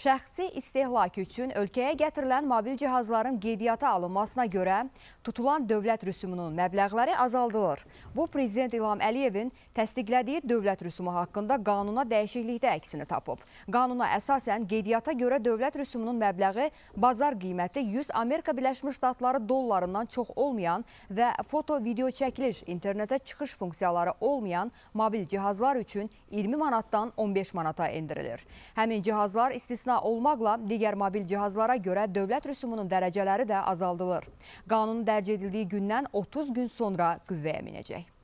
Şəxsi istehlak üçün ölkəyə gətirilən mobil cihazların qeydiyyata alınmasına görə tutulan dövlət rüsumunun məbləğləri azaldılır. Bu, Prezident İlham Əliyevin təsdiqlədiyi dövlət rüsumu haqqında qanuna dəyişiklikdə əksini tapıb. Qanuna əsasən qeydiyyata görə dövlət rüsumunun məbləği bazar qiyməti 100 Amerika Birləşmiş Ştatları dollarından çox olmayan və foto-video çəkiliş, internetə çıxış funksiyaları olmayan mobil cihazlar üçün 20 manatdan 15 manata indirilir. Həmin cihazlar istisna istisna olmaqla digər mobil cihazlara görə dövlət rüsumunun dərəcələri də azaldılır. Qanun dərc edildiyi gündən 30 gün sonra qüvvəyə minəcək.